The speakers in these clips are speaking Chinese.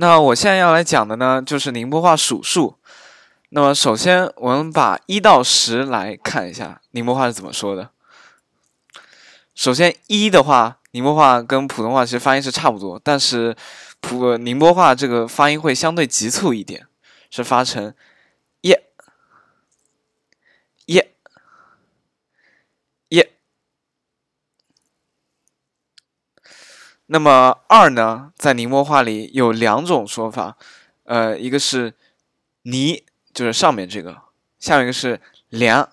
那我现在要来讲的呢，就是宁波话数数。那么首先，我们把一到十来看一下宁波话是怎么说的。首先，一的话，宁波话跟普通话其实发音是差不多，但是普宁波话这个发音会相对急促一点，是发成。那么二呢，在宁波话里有两种说法，呃，一个是“泥”，就是上面这个；下面一个是“梁”，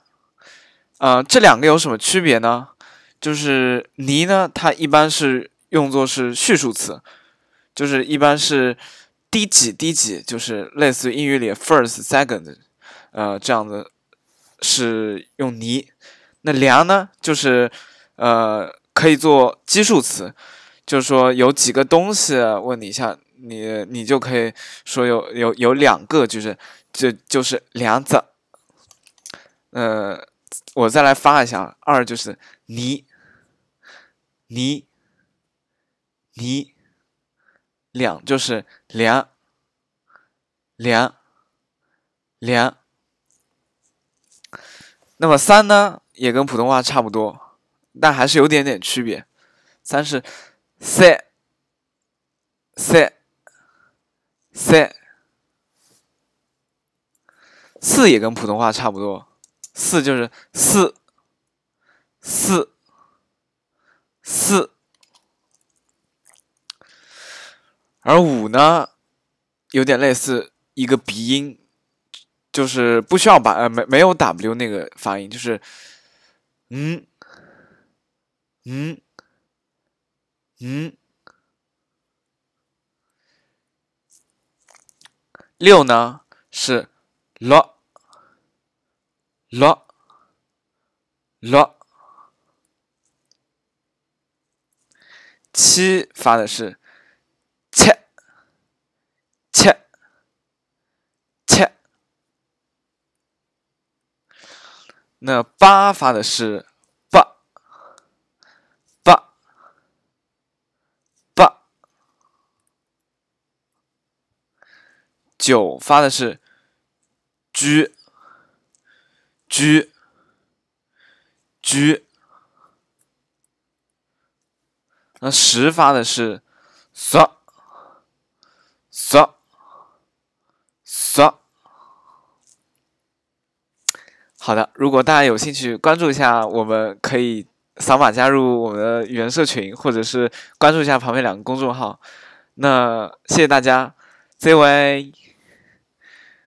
啊，这两个有什么区别呢？就是“泥”呢，它一般是用作是序数词，就是一般是第几第几，就是类似于英语里 first、second，呃，这样的，是用“泥”。那“梁”呢，就是呃，可以做基数词。就是说有几个东西问你一下，你你就可以说有有有两个，就是就就是两字，呃，我再来发一下二就是你，你，你，两就是两，两，两，那么三呢也跟普通话差不多，但还是有点点区别，三是。三三三四也跟普通话差不多，四就是四四四，而五呢，有点类似一个鼻音，就是不需要把呃没没有 W 那个发音，就是嗯嗯。五、六呢是六六六，七发的是七七七，那八发的是。九发的是，居，居，居。那十发的是，嗦，嗦，嗦。好的，如果大家有兴趣关注一下，我们可以扫码加入我们的原社群，或者是关注一下旁边两个公众号。那谢谢大家这位。